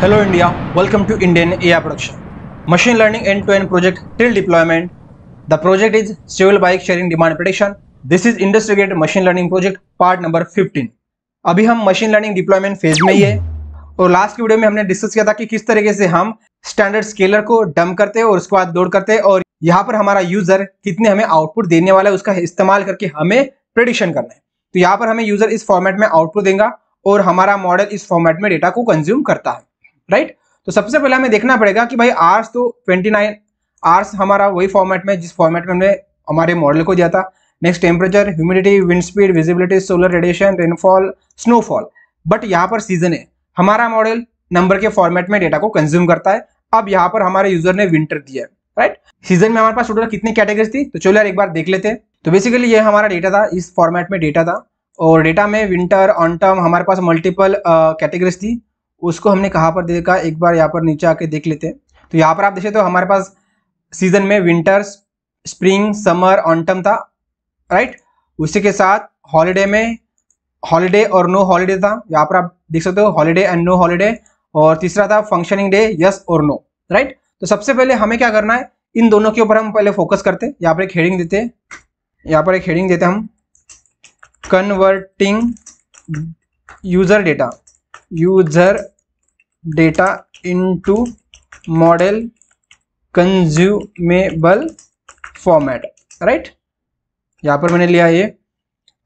Hello India welcome to Indian A I production machine learning end to end project till deployment the project is civil bike sharing demand production this is industry grade machine learning project part number 15. अभी हम machine learning deployment phase में ही है और last की video में हमने discuss किया था कि किस तरीके से हम स्टैंडर्ड स्केलर को डम करते हैं और उसके बाद लोड करते हैं और यहाँ पर हमारा यूजर कितने हमें आउटपुट देने वाला है उसका इस्तेमाल करके हमें प्रडिक्शन करना है तो यहाँ पर हमें यूजर इस फॉर्मेट में आउटपुट देगा और हमारा मॉडल इस फॉर्मेट में डेटा को कंज्यूम करता है राइट तो सबसे पहले हमें देखना पड़ेगा कि भाई आर्स तो 29 आर्स हमारा वही फॉर्मेट में जिस फॉर्मेट में हमने हमारे मॉडल को दिया था next temperature humidity wind speed visibility solar radiation rainfall snowfall but यहाँ पर सीजन है हमारा मॉडल नंबर के फॉर्मेट में डेटा को कंज्यूम करता है अब यहाँ पर हमारे यूजर ने विंटर दिया है राइट सीजन में हमारे पास टोटल कितनी कैटेगरीज थी तो चलो यार एक बार देख लेते हैं तो बेसिकली ये हमारा डेटा था इस फॉर्मेट में डेटा था और डेटा में विंटर ऑन टर्म हमारे पास मल्टीपल कैटेगरीज uh, थी उसको हमने कहाँ पर देखा एक बार यहाँ पर नीचे आके देख लेते तो यहाँ पर आप देखे तो हमारे पास सीजन में विंटर स्प्रिंग समर ऑनटम था राइट उसी के साथ हॉलीडे में हॉलीडे और नो हॉलीडे था यहाँ पर आप देख सकते हो हॉलीडे एंड नो हॉलीडे और तीसरा था फंक्शनिंग डे यस और नो राइट तो सबसे पहले हमें क्या करना है इन दोनों के ऊपर हम पहले फोकस करते हैं यहाँ पर एक हेडिंग देते हैं यहाँ पर एक हेडिंग देते हैं हम converting user data user data into model consumable format right यहां पर मैंने लिया ये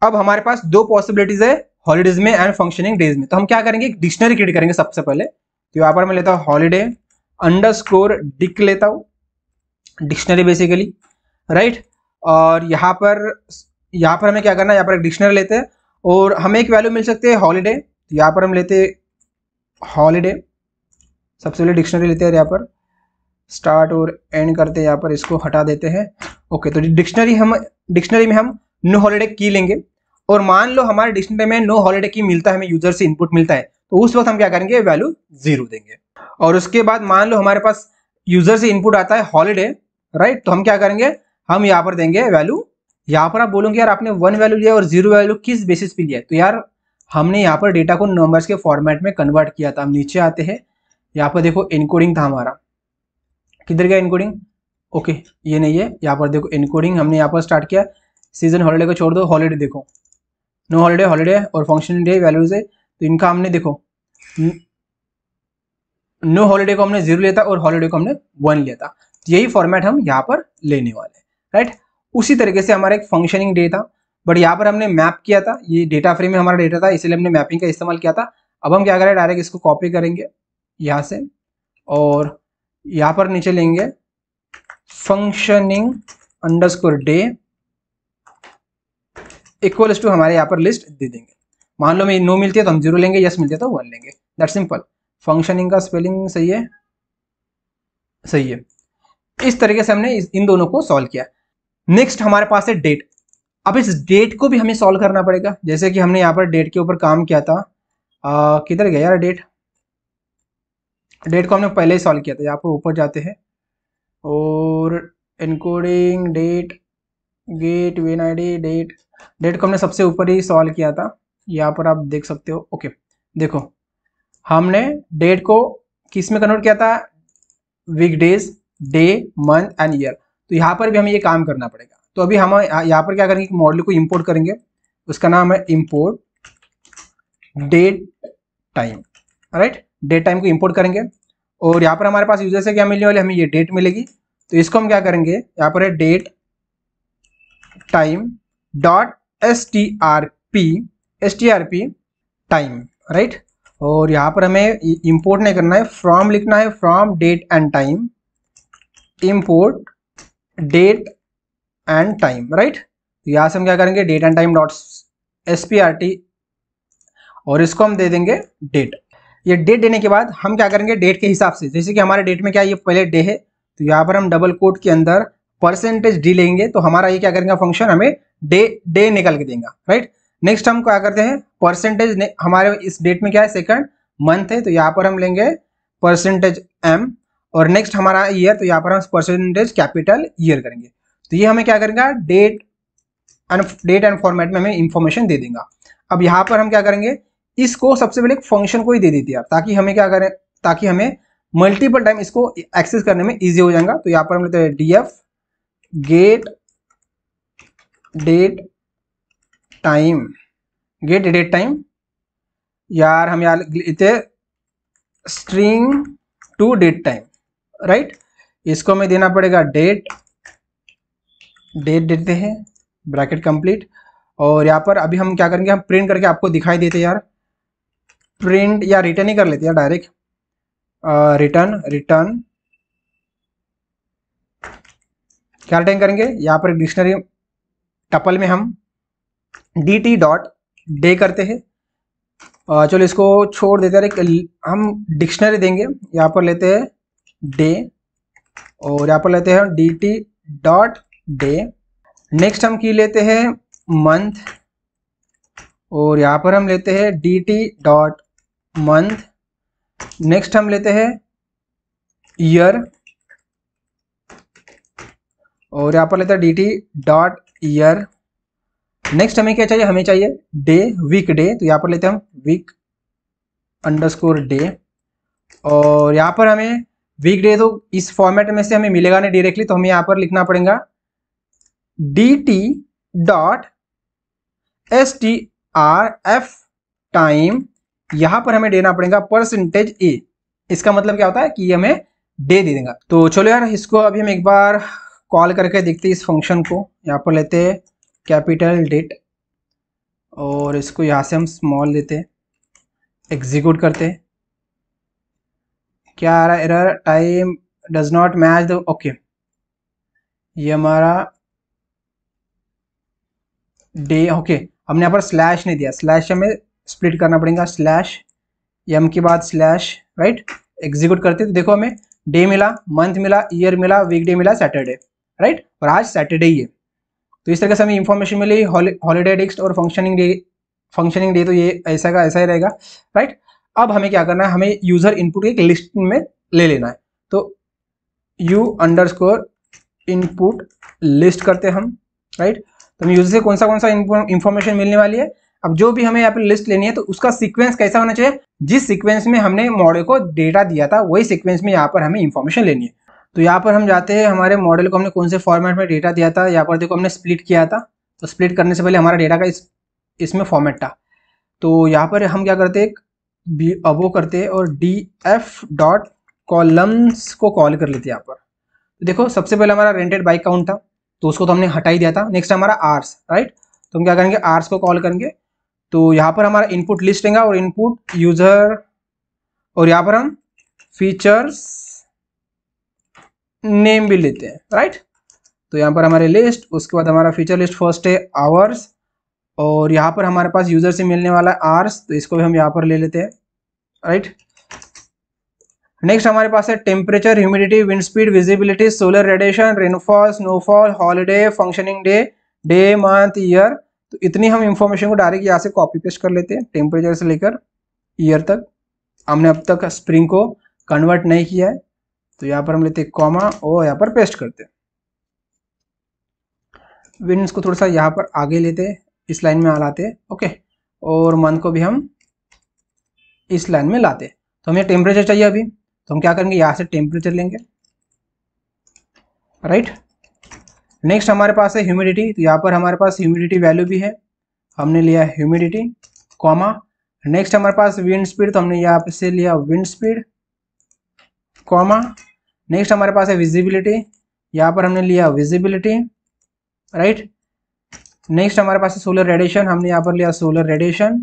अब हमारे पास दो पॉसिबिलिटीज है हॉलीडेज में एंड फंक्शनिंग डेज में तो हम क्या करेंगे डिक्शनरी क्रिएट करेंगे सबसे पहले तो यहां पर मैं लेता हूं हॉलीडे अंडर स्कोर डिक लेता हूं डिक्शनरी बेसिकली राइट और यहां पर यहां पर हमें क्या करना है यहाँ पर एक डिक्शनरी लेते हैं और हमें एक वैल्यू मिल सकती है हॉलीडे यहाँ पर हम लेते हॉलीडे सबसे पहले डिक्शनरी लेते हैं यहाँ पर स्टार्ट और एंड करते हैं यहाँ पर इसको हटा देते हैं ओके तो डिक्शनरी हम डिक्शनरी में हम नो हॉलीडे की लेंगे और मान लो हमारे डिक्शनरी में नो हॉलीडे की मिलता है हमें यूजर से इनपुट मिलता है तो उस वक्त हम क्या करेंगे वैल्यू जीरो देंगे और उसके बाद मान लो हमारे पास यूजर से इनपुट आता है हॉलीडे राइट तो हम क्या करेंगे हम यहाँ पर देंगे वैल्यू यहाँ पर आप बोलोगे यार आपने वन वैल्यू लिया और जीरो वैल्यू किस बेसिस पे लिया तो यार हमने यहाँ पर डेटा को नंबर्स के फॉर्मेट में कन्वर्ट किया था हम नीचे आते हैं यहाँ पर देखो इनकोडिंग था हमारा किधर गया इनकोडिंग ओके ये नहीं है यहाँ पर देखो इनकोडिंग हमने यहाँ पर स्टार्ट किया सीजन हॉलीडे को छोड़ दो हॉलीडे देखो नो हॉलीडे हॉलीडे और फंक्शन डे वैल्यूज है तो इनका हमने देखो नो हॉलीडे को हमने जीरो लिया था और हॉलीडे को हमने वन लिया था यही फॉर्मेट हम यहाँ पर लेने वाले राइट उसी तरीके से हमारा एक फंक्शनिंग डे था बट यहाँ पर हमने मैप किया था ये डेटा फ्रेम में हमारा डेटा था इसलिए हमने मैपिंग का इस्तेमाल किया था अब हम क्या करें डायरेक्ट इसको कॉपी करेंगे यहाँ से और यहाँ पर नीचे लेंगे functioning underscore day equals to हमारे यहाँ पर लिस्ट दे देंगे मान लो मैं नो मिलती है तो हम जीरो लेंगे यस मिलती है तो वन लेंगे दैट सिंपल फंक्शनिंग का स्पेलिंग सही है सही है इस तरीके से हमने इस, इन दोनों को सॉल्व किया नेक्स्ट हमारे पास है डेट अब इस डेट को भी हमें सॉल्व करना पड़ेगा जैसे कि हमने यहाँ पर डेट के ऊपर काम किया था किधर गया यार डेट डेट को हमने पहले ही सॉल्व किया था यहाँ पर ऊपर जाते हैं और encoding date get when I D date date को हमने सबसे ऊपर ही सॉल्व किया था यहाँ पर आप देख सकते हो ओके देखो हमने डेट को किस में कन्वर्ट किया था week days day month and year तो यहाँ पर भी हमें ये काम करना पड़ेगा तो अभी हम यहाँ पर क्या करेंगे मॉडल को इम्पोर्ट करेंगे उसका नाम है import date time right date time को इम्पोर्ट करेंगे और यहाँ पर हमारे पास यूजर से क्या मिलने वाली हमें ये डेट मिलेगी तो इसको हम क्या करेंगे यहाँ पर है date time dot S T R P S T R P time right और यहाँ पर हमें इंपोर्ट नहीं करना है फ्रॉम लिखना है from date and time import date and time right तो यहाँ से हम क्या करेंगे date and time dot S P R T और इसको हम दे देंगे डेट ये डेट देने के बाद हम क्या करेंगे डेट के हिसाब से जैसे कि हमारे डेट में क्या ये पहले डे है तो यहाँ पर हम डबल कोट के अंदर परसेंटेज डी लेंगे तो हमारा ये क्या करेंगे फंक्शन हमें डे डे निकल के देगा राइट नेक्स्ट हम क्या करते हैं परसेंटेज हमारे इस डेट में क्या है सेकंड मंथ है तो यहाँ पर हम लेंगे परसेंटेज एम और नेक्स्ट हमारा ईयर तो यहाँ पर हम परसेंटेज कैपिटल ईयर करेंगे तो ये हमें क्या करेगा डेट डेट एंड फॉर्मेट में हमें इंफॉर्मेशन दे देगा अब यहाँ पर हम क्या करेंगे इसको सबसे पहले फंक्शन को ही दे देती है ताकि हमें क्या करें ताकि हमें मल्टीपल टाइम इसको एक्सेस करने में इजी हो जाएगा तो यहाँ पर हम लेते हैं D F get date time get date time यार हम यार लेते string to date time right इसको हमें देना पड़ेगा डेट डेट देते हैं ब्रैकेट कंप्लीट और यहाँ पर अभी हम क्या करेंगे हम प्रिंट करके आपको दिखाई देते यार प्रिंट या रिटर्न ही कर लेते यार डायरेक्ट रिटर्न रिटर्न क्या रिटर्न करेंगे यहाँ पर डिक्शनरी टपल में हम डी टी डॉट डे करते हैं चलो इसको छोड़ देते हैं एक हम डिक्शनरी देंगे यहाँ पर लेते हैं डे और यहाँ पर लेते हैं D T dot day next हम की लेते हैं मंथ और यहाँ पर हम लेते हैं D T dot month next हम लेते हैं ईयर और यहाँ पर लेते हैं D T dot year next हमें क्या चाहिए हमें चाहिए डे वीक डे तो यहाँ पर लेते हैं हम वीक अंडरस्कोर डे और यहाँ पर हमें वीक डे तो इस फॉर्मेट में से हमें मिलेगा नहीं डायरेक्टली तो हमें यहाँ पर लिखना पड़ेगा D T dot S T R F time यहां पर हमें देना पड़ेगा परसेंटेज ए इसका मतलब क्या होता है कि हमें डे दे देगा तो चलो यार इसको अभी हम एक बार कॉल करके देखते हैं इस फंक्शन को यहाँ पर लेते हैं कैपिटल डेट और इसको यहाँ से हम स्मॉल लेते हैं एग्जीक्यूट करते हैं क्या आ रहा है error time does not match the okay ये हमारा डे ओके हमने यहाँ पर स्लैश नहीं दिया स्लैश हमें स्प्लिट करना पड़ेगा स्लैश एम के बाद स्लैश राइट एग्जीक्यूट करते तो देखो हमें डे मिला मंथ मिला ईयर मिला वीकडे मिला सैटरडे राइट और आज सैटरडे ही है तो इस तरह से हमें इन्फॉर्मेशन मिली हॉलीडे डिक्स्ट और फंक्शनिंग डे फंक्शनिंग डे तो ये ऐसा का ऐसा ही रहेगा राइट अब हमें क्या करना है हमें यूजर इनपुट एक लिस्ट में ले लेना है तो U underscore input list करते हम राइट तो यूजर से कौन सा कौन सा इन्फॉर्मेशन मिलने वाली है अब जो भी हमें यहाँ पर लिस्ट लेनी है तो उसका सीक्वेंस कैसा होना चाहिए जिस सीक्वेंस में हमने मॉडल को डेटा दिया था वही सीक्वेंस में यहाँ पर हमें इन्फॉर्मेशन लेनी है तो यहाँ पर हम जाते हैं हमारे मॉडल को हमने कौन से फॉर्मेट में डेटा दिया था यहाँ पर देखो हमने स्प्लिट किया था तो स्प्लिट करने से पहले हमारा डेटा का इस इसमें फॉर्मेट था तो यहाँ पर हम क्या करते हैं अबो करते हैं और डी एफ डॉट कॉलम्स को कॉल कर लेते हैं यहाँ पर देखो सबसे पहले हमारा रेंटेड बाइक काउंट था तो उसको तो हमने हटा ही दिया था नेक्स्ट हमारा आर्स राइट तो हम क्या करेंगे आर्स को कॉल करेंगे तो यहाँ पर हमारा इनपुट लिस्ट रहेगा और इनपुट यूजर और यहाँ पर हम फीचर्स नेम भी लेते हैं राइट तो यहाँ पर हमारे लिस्ट उसके बाद हमारा फीचर लिस्ट फर्स्ट है आवर्स और यहाँ पर हमारे पास यूजर से मिलने वाला है आर्स तो इसको भी हम यहाँ पर ले लेते हैं राइट नेक्स्ट हमारे पास है temperature humidity wind speed visibility solar radiation rainfall snowfall holiday functioning day day month year तो इतनी हम इंफॉर्मेशन को डायरेक्ट यहाँ से कॉपी पेस्ट कर लेते हैं टेम्परेचर से लेकर ईयर तक हमने अब तक स्प्रिंग को कन्वर्ट नहीं किया है तो यहाँ पर हम लेते हैं कॉमा और यहाँ पर पेस्ट करते हैं को थोड़ा सा यहाँ पर आगे लेते इस लाइन में आ लाते ओके और मंथ को भी हम इस लाइन में लाते तो हमें टेम्परेचर चाहिए अभी तो हम क्या करेंगे यहाँ से टेम्परेचर लेंगे राइट नेक्स्ट हमारे पास है ह्यूमिडिटी तो यहाँ पर हमारे पास ह्यूमिडिटी वैल्यू भी है हमने लिया ह्यूमिडिटी कॉमा नेक्स्ट हमारे पास विंड स्पीड तो हमने यहाँ से लिया विंड स्पीड कॉमा नेक्स्ट हमारे पास है विजिबिलिटी यहाँ पर हमने लिया विजिबिलिटी राइट नेक्स्ट हमारे पास है सोलर रेडिएशन हमने यहाँ पर लिया सोलर रेडिएशन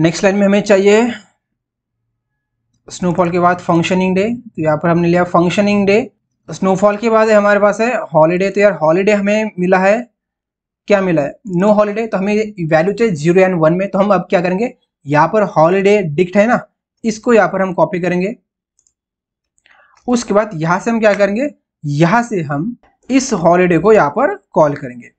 नेक्स्ट लाइन में हमें चाहिए स्नोफॉल के बाद फंक्शनिंग डे तो यहाँ पर हमने लिया फंक्शनिंग डे स्नोफॉल के बाद हमारे पास है हॉलीडे तो यार हॉलीडे हमें मिला है क्या मिला है नो no हॉलीडे तो हमें वैल्यू चाहिए जीरो एंड वन में तो हम अब क्या करेंगे यहाँ पर हॉलीडे डिक्ट है ना इसको यहाँ पर हम कॉपी करेंगे उसके बाद यहाँ से हम क्या करेंगे यहाँ से हम इस हॉलीडे को यहाँ पर कॉल करेंगे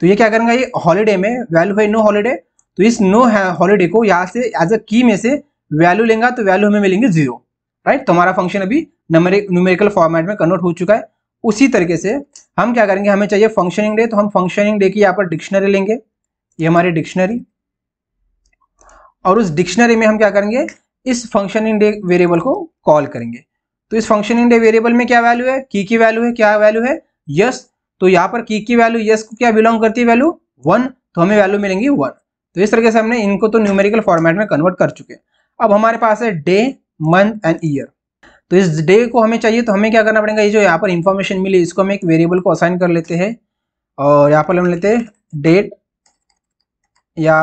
तो ये क्या करेंगे ये हॉलीडे में वैल्यू है नो हॉलीडे तो इस नो हॉलीडे को यहाँ से एज अ की में से वैल्यू लेंगे तो वैल्यू हमें मिलेंगे जीरो राइट तो हमारा फंक्शन अभी न्यूमेरिकल फॉर्मेट में कन्वर्ट हो चुका है उसी तरीके से हम क्या करेंगे हमें चाहिए फंक्शनिंग डे तो हम फंक्शनिंग डे की यहाँ पर डिक्शनरी लेंगे ये हमारी डिक्शनरी और उस डिक्शनरी में हम क्या करेंगे इस फंक्शनिंग डे वेरिएबल को कॉल करेंगे तो इस फंक्शनिंग डे वेरिएबल में क्या वैल्यू है की की वैल्यू है क्या वैल्यू है यस तो यहाँ पर की की वैल्यू यस को क्या बिलोंग करती है वैल्यू वन तो हमें वैल्यू मिलेंगी वन तो इस तरीके से हमने इनको तो न्यूमेरिकल फॉर्मेट में कन्वर्ट कर चुके हैं अब हमारे पास है डे मंथ एंड ईयर तो इस डे को हमें चाहिए तो हमें क्या करना पड़ेगा ये जो यहाँ पर इंफॉर्मेशन मिली इसको हम एक वेरिएबल को असाइन कर लेते हैं और यहाँ पर हम लेते हैं डेट या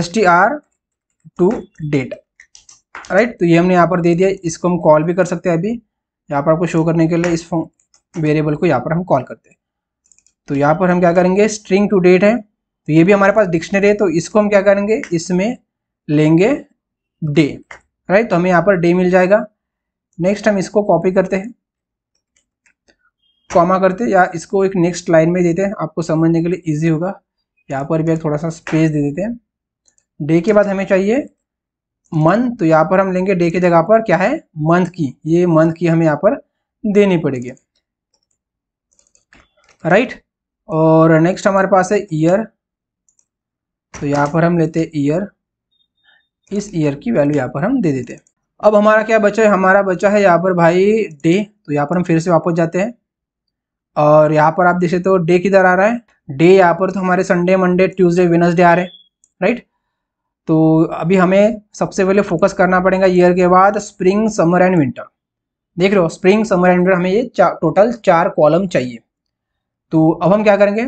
S T R to date right तो ये हमने यहाँ पर दे दिया इसको हम कॉल भी कर सकते हैं अभी यहाँ पर आपको शो करने के लिए इस वेरिएबल को यहाँ पर हम कॉल करते हैं तो यहाँ पर हम क्या करेंगे स्ट्रिंग टू डेट है तो ये भी हमारे पास डिक्शनरी है तो इसको हम क्या करेंगे इसमें लेंगे डे राइट तो हमें यहाँ पर डे मिल जाएगा नेक्स्ट हम इसको कॉपी करते हैं कॉमा करते हैं या इसको एक नेक्स्ट लाइन में देते हैं आपको समझने के लिए इजी होगा यहाँ पर भी एक थोड़ा सा स्पेस दे देते हैं डे के बाद हमें चाहिए मंथ तो यहाँ पर हम लेंगे डे की जगह पर क्या है मंथ की ये मंथ की हमें यहाँ पर देनी पड़ेगी राइट और नेक्स्ट हमारे पास है ईयर तो यहाँ पर हम लेते हैं ईयर इस ईयर की वैल्यू यहाँ पर हम दे देते हैं अब हमारा क्या बचा है हमारा बचा है यहाँ पर भाई डे तो यहाँ पर हम फिर से वापस जाते हैं और यहाँ पर आप देखे तो डे किधर आ रहा है डे यहाँ पर तो हमारे संडे मंडे ट्यूसडे वेनसडे आ रहे हैं राइट तो अभी हमें सबसे पहले फोकस करना पड़ेगा ईयर के बाद स्प्रिंग समर एंड विंटर देख रहे हो स्प्रिंग समर एंड विंटर हमें ये चा, टोटल चार कॉलम चाहिए तो अब हम क्या करेंगे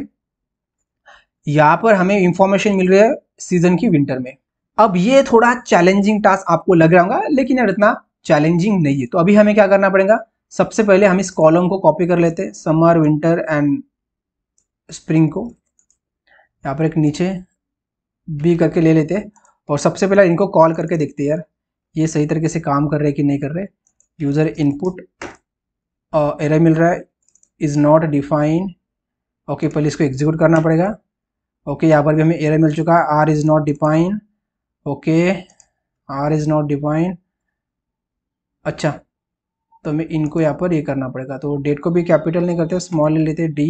यहाँ पर हमें इंफॉर्मेशन मिल रही है सीजन की विंटर में अब ये थोड़ा चैलेंजिंग टास्क आपको लग रहा होगा लेकिन यार इतना चैलेंजिंग नहीं है तो अभी हमें क्या करना पड़ेगा सबसे पहले हम इस कॉलम को कॉपी कर लेते हैं समर विंटर एंड स्प्रिंग को यहाँ पर एक नीचे बी करके ले लेते और सबसे पहले इनको कॉल करके देखते यार ये सही तरीके से काम कर रहे कि नहीं कर रहे यूज़र इनपुट एरर मिल रहा है इज़ नॉट डिफाइंड ओके पहले इसको एग्जीक्यूट करना पड़ेगा ओके यहाँ पर भी हमें एरर मिल चुका है R is not define okay R is not define अच्छा तो हमें इनको यहाँ पर ये करना पड़ेगा तो डेट को भी कैपिटल नहीं करते स्मॉल ले लेते डी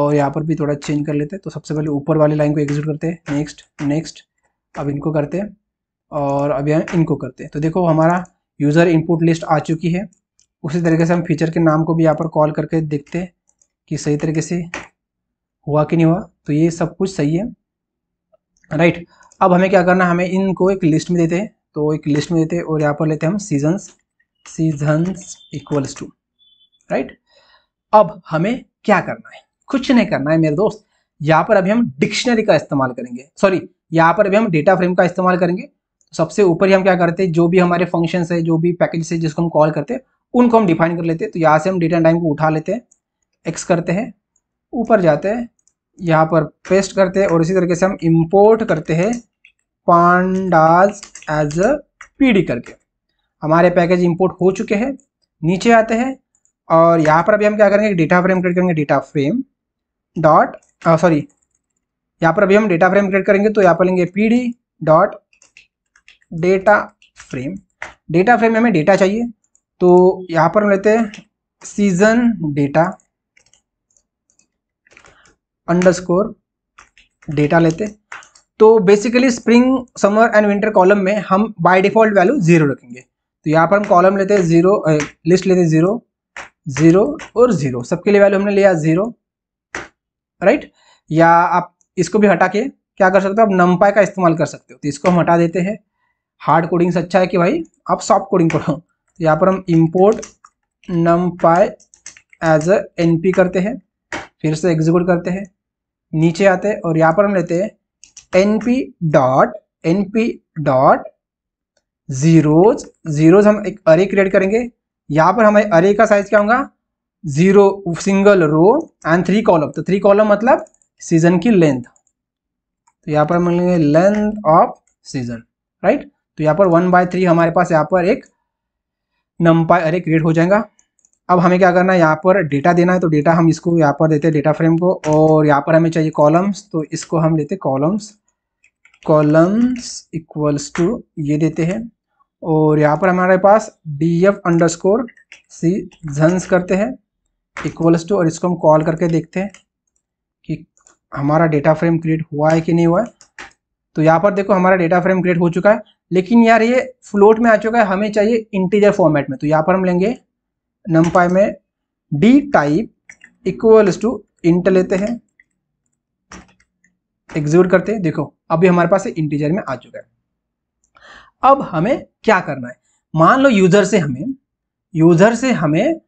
और यहाँ पर भी थोड़ा चेंज कर लेते तो सबसे पहले ऊपर वाली लाइन को एग्जिट करते नेक्स्ट नेक्स्ट अब इनको करते और अब यहाँ इनको करते तो देखो हमारा यूज़र इनपुट लिस्ट आ चुकी है उसी तरीके से हम फीचर के नाम को भी यहाँ पर कॉल करके देखते कि सही तरीके से हुआ कि नहीं हुआ तो ये सब कुछ सही है राइट अब हमें क्या करना है हमें इनको एक लिस्ट में देते हैं तो एक लिस्ट में देते हैं और यहाँ पर लेते हैं हम seasons seasons equals to right अब हमें क्या करना है कुछ नहीं करना है मेरे दोस्त यहाँ पर अभी हम डिक्शनरी का इस्तेमाल करेंगे सॉरी यहाँ पर अभी हम डेटा फ्रेम का इस्तेमाल करेंगे सबसे ऊपर ही हम क्या करते हैं जो भी हमारे फंक्शन है जो भी पैकेज है जिसको हम कॉल करते हैं उनको हम डिफाइन कर लेते हैं तो यहाँ से हम डेटा टाइम को उठा लेते हैं एक्स करते हैं ऊपर जाते हैं यहाँ पर पेस्ट करते हैं और इसी तरीके से हम इंपोर्ट करते हैं पांडाज एज अ पी करके हमारे पैकेज इंपोर्ट हो चुके हैं नीचे आते हैं और यहाँ पर अभी हम क्या करेंगे डेटा फ्रेम क्रिएट करेंगे डेटा फ्रेम डॉट सॉरी यहाँ पर अभी हम डेटा फ्रेम क्रिएट करेंगे तो यहाँ पर लेंगे P D dot data frame data frame में हमें डेटा चाहिए तो यहाँ पर हम लेते हैं सीजन डेटा अंडरस्कोर डेटा लेते तो basically spring summer and winter column में हम बाय डिफॉल्ट वैल्यू जीरो रखेंगे तो यहाँ पर हम कॉलम लेते हैं जीरो लिस्ट लेते हैं जीरो जीरो और जीरो सबके लिए वैल्यू हमने लिया जीरो राइट या आप इसको भी हटा के क्या कर सकते हो आप नमपाई का इस्तेमाल कर सकते हो तो इसको हम हटा देते हैं हार्ड कोडिंग से अच्छा है कि भाई आप सॉफ्ट कोडिंग पढ़ो तो यहाँ पर हम इम्पोर्ट पाए एज एन पी करते हैं फिर से एग्जीक्यूट करते हैं नीचे आते हैं और यहाँ पर हम लेते हैं N P dot N P dot zeros zeros हम एक अरे क्रिएट करेंगे यहाँ पर हमारे अरे का साइज क्या होगा zero single row and three column तो थ्री कॉलम मतलब सीजन की लेंथ तो यहाँ पर हम लेंगे लेंथ ऑफ सीजन राइट तो यहाँ पर वन बाय थ्री हमारे पास यहाँ पर एक नंबर अरे क्रिएट हो जाएगा अब हमें क्या करना है यहाँ पर डेटा देना है तो डेटा हम इसको यहाँ पर देते हैं डेटा फ्रेम को और यहाँ पर हमें चाहिए कॉलम्स तो इसको हम लेते कॉलम्स कॉलम्स इक्वल्स टू ये देते हैं और यहाँ पर हमारे पास D F underscore seasons करते हैं इक्वल्स टू और इसको हम कॉल करके देखते हैं कि हमारा डेटा फ्रेम क्रिएट हुआ है कि नहीं हुआ है तो यहाँ पर देखो हमारा डेटा फ्रेम क्रिएट हो चुका है लेकिन यार ये फ्लोट में आ चुका है हमें चाहिए इंटीजर फॉर्मेट में तो यहाँ पर हम लेंगे नंपाई में D type equals to int लेते हैं एग्जीक्यूट करते हैं देखो अभी हमारे पास इंटीजर में आ चुका है अब हमें क्या करना है मान लो यूजर से हमें यूजर से हमें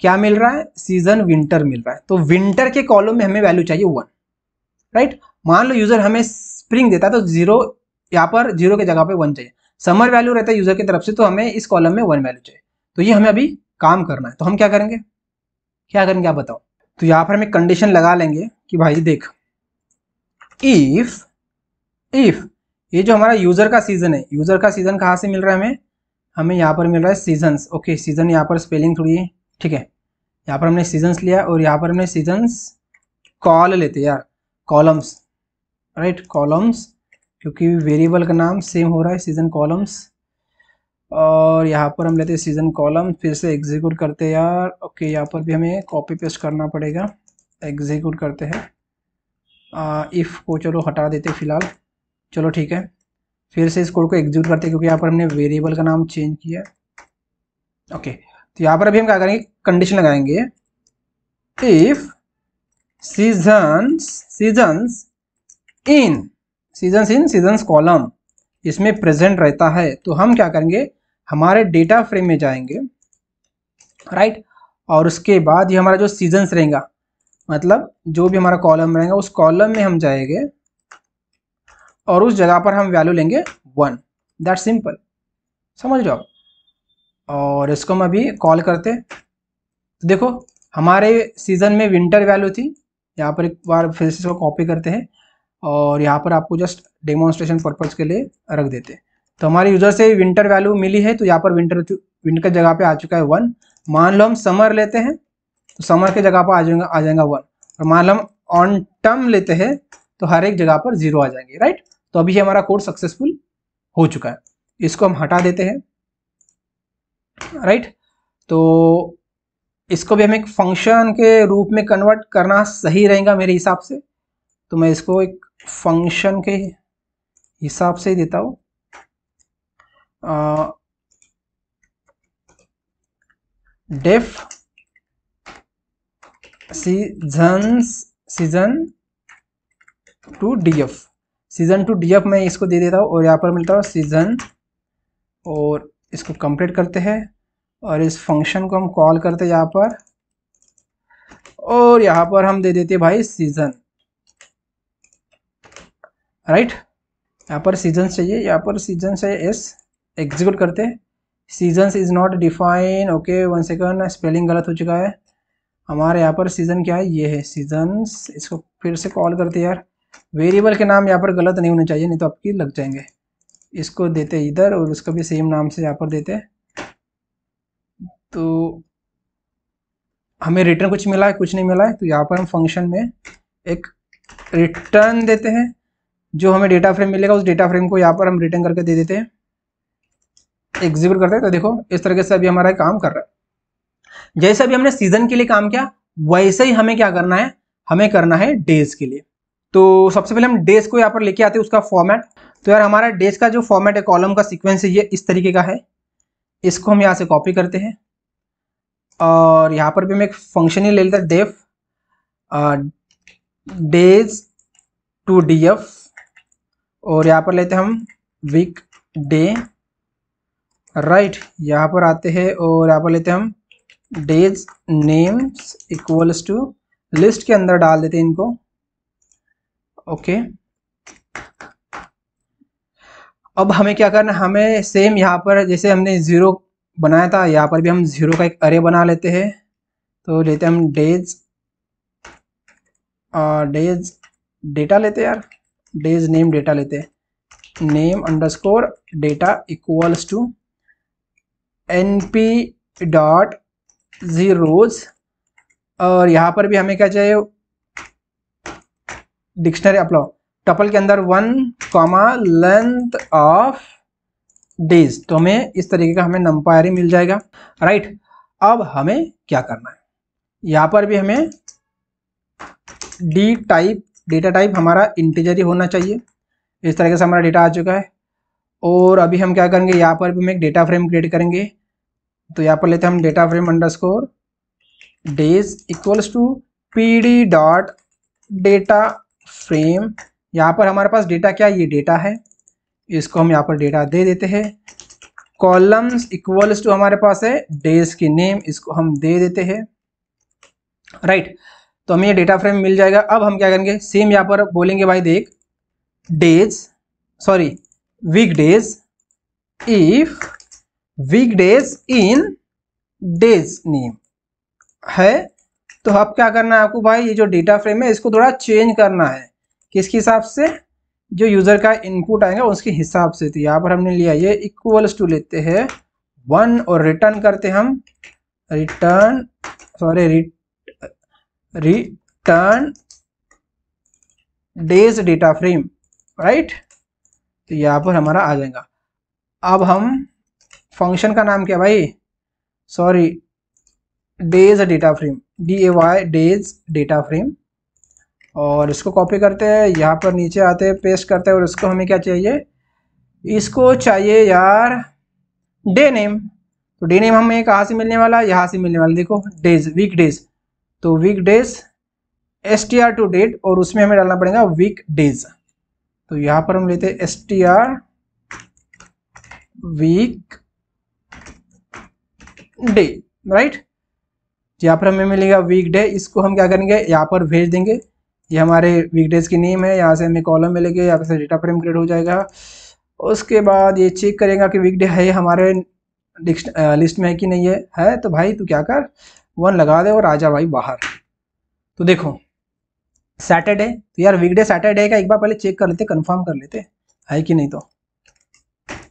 क्या मिल रहा है सीजन विंटर मिल रहा है तो विंटर के कॉलम में हमें वैल्यू चाहिए वन राइट मान लो यूजर हमें स्प्रिंग देता है तो जीरो यहाँ पर जीरो के जगह पे वन चाहिए समर वैल्यू रहता है यूजर की तरफ से तो हमें इस कॉलम में वन वैल्यू चाहिए तो ये हमें अभी काम करना है तो हम क्या करेंगे क्या करेंगे आप बताओ तो यहां पर हम एक कंडीशन लगा लेंगे कि भाई देख इफ इफ ये जो हमारा यूजर का सीजन है यूजर का सीजन कहाँ से मिल रहा है हमें हमें यहाँ पर मिल रहा है सीजन्स ओके सीजन यहाँ पर स्पेलिंग थोड़ी है ठीक है यहाँ पर हमने सीजन्स लिया और यहाँ पर हमने सीजन्स कॉल लेते यार कॉलम्स राइट कॉलम्स क्योंकि वेरिएबल का नाम सेम हो रहा है सीजन कॉलम्स और यहाँ पर हम लेते हैं सीजन कॉलम फिर से एग्जीक्यूट करते हैं यार ओके यहाँ पर भी हमें कॉपी पेस्ट करना पड़ेगा एग्जीक्यूट करते हैं इफ़ को चलो हटा देते फ़िलहाल चलो ठीक है फिर से इस कोड को एग्जीक्यूट करते क्योंकि यहाँ पर हमने वेरिएबल का नाम चेंज किया ओके तो यहाँ पर अभी हम क्या करेंगे कंडीशन लगाएंगे if seasons seasons in seasons in seasons column इसमें प्रेजेंट रहता है तो हम क्या करेंगे हमारे डेटा फ्रेम में जाएंगे राइट और उसके बाद ये हमारा जो सीजन्स रहेगा मतलब जो भी हमारा कॉलम रहेगा उस कॉलम में हम जाएंगे और उस जगह पर हम वैल्यू लेंगे वन दैट सिंपल समझ लो और इसको हम अभी कॉल करते तो देखो हमारे सीज़न में विंटर वैल्यू थी यहाँ पर एक बार फिर से इसको कॉपी करते हैं और यहाँ पर आपको जस्ट डेमोन्स्ट्रेशन पर्पज़ के लिए रख देते हैं तो हमारे यूजर से विंटर वैल्यू मिली है तो यहाँ पर विंटर विंटर की जगह पे आ चुका है वन मान लो हम समर लेते हैं तो समर के जगह पर आ जाएगा आ जाएगा वन और मान लो हम ऑन टर्म लेते हैं तो हर एक जगह पर जीरो आ जाएंगे राइट तो अभी हमारा कोड सक्सेसफुल हो चुका है इसको हम हटा देते हैं राइट तो इसको भी हम एक फंक्शन के रूप में कन्वर्ट करना सही रहेगा मेरे हिसाब से तो मैं इसको एक फंक्शन के हिसाब से ही देता हूँ def season season to D F season to D F मैं इसको दे देता हूँ और यहाँ पर मिलता हूँ सीजन और इसको कंप्लीट करते हैं और इस फंक्शन को हम कॉल करते हैं यहाँ पर और यहाँ पर हम दे देते भाई सीजन राइट यहाँ पर सीजन चाहिए यहाँ पर सीजन चाहिए एस एग्जीक्यूट करते seasons is not define okay one second spelling गलत हो चुका है हमारे यहाँ पर सीज़न क्या है ये है सीजन्स इसको फिर से कॉल करते यार वेरिएबल के नाम यहाँ पर गलत नहीं होने चाहिए नहीं तो आपकी लग जाएंगे इसको देते इधर और उसका भी सेम नाम से यहाँ पर देते तो हमें रिटर्न कुछ मिला है कुछ नहीं मिला है तो यहाँ पर हम फंक्शन में एक रिटर्न देते हैं जो हमें डेटा फ्रेम मिलेगा उस डेटा फ्रेम को यहाँ पर हम रिटर्न करके दे देते हैं एग्जीब्यूट करते हैं तो देखो इस तरीके से अभी हमारा काम कर रहा है जैसे अभी हमने सीजन के लिए काम किया वैसे ही हमें क्या करना है हमें करना है डेज के लिए तो सबसे पहले हम डेज को यहाँ पर लेके आते हैं उसका फॉर्मेट तो यार हमारा डेज का जो फॉर्मेट है कॉलम का सिक्वेंस है ये इस तरीके का है इसको हम यहाँ से कॉपी करते हैं और यहाँ पर भी हम एक फंक्शन ही ले लेते हैं def days to D F और यहाँ पर लेते हैं हम वीक डे राइट यहाँ पर आते हैं और यहाँ पर लेते हैं हम days names equals to list के अंदर डाल देते हैं इनको ओके अब हमें क्या करना हमें सेम यहाँ पर जैसे हमने ज़ीरो बनाया था यहाँ पर भी हम ज़ीरो का एक अरे बना लेते हैं तो लेते हैं हम डेज डेज डेटा लेते हैं यार डेज नेम डेटा लेते हैं name underscore data equals to N P dot zeros और यहाँ पर भी हमें क्या चाहिए डिक्शनरी अपलो टपल के अंदर one comma length of days तो हमें इस तरीके का हमें ही मिल जाएगा राइट अब हमें क्या करना है यहाँ पर भी हमें डी टाइप डेटा टाइप हमारा इंटीजर ही होना चाहिए इस तरीके से हमारा डेटा आ चुका है और अभी हम क्या करेंगे यहाँ पर भी हम एक डेटा फ्रेम क्रिएट करेंगे तो यहाँ पर लेते हैं हम data frame underscore days equals to P D dot data frame यहाँ पर हमारे पास डेटा क्या है ये डेटा है इसको हम यहाँ पर डेटा दे देते हैं कॉलम्स इक्वल्स टू हमारे पास है डेज की नेम इसको हम दे देते हैं राइट right. तो हमें ये डेटा फ्रेम मिल जाएगा अब हम क्या करेंगे सेम यहाँ पर बोलेंगे भाई देख days sorry weekdays if weekdays in days name है तो अब क्या करना है आपको भाई ये जो डेटा फ्रेम है इसको थोड़ा चेंज करना है किसके हिसाब से जो यूज़र का इनपुट आएगा उसके हिसाब से तो यहाँ पर हमने लिया ये इक्वल्स टू लेते हैं वन और रिटर्न करते हम return sorry return days data frame right तो यहाँ पर हमारा आ जाएगा अब हम फंक्शन का नाम क्या भाई sorry days data frame D A Y days data frame और इसको कॉपी करते हैं यहाँ पर नीचे आते हैं पेस्ट करते हैं और इसको हमें क्या चाहिए इसको चाहिए यार डे नेम तो डे नेम हमें कहाँ से मिलने वाला है यहाँ से मिलने वाला देखो डेज वीक डेज तो week days S T R to date और उसमें हमें डालना पड़ेगा वीक डेज तो यहाँ पर हम लेते हैं S T R week day right यहाँ पर हमें मिलेगा वीक डे इसको हम क्या करेंगे यहाँ पर भेज देंगे ये हमारे वीक डेज की नेम है यहाँ से हमें कॉलम मिलेंगे यहाँ से डेटा फ्रेम क्रिएट हो जाएगा उसके बाद ये चेक करेगा कि वीकडे है हमारे लिस्ट में है कि नहीं है है तो भाई तू क्या कर वन लगा दे और आजा भाई बाहर तो देखो सैटरडे तो यार वीकडे सैटरडे का एक बार पहले चेक कर लेते कंफर्म कर लेते है कि नहीं तो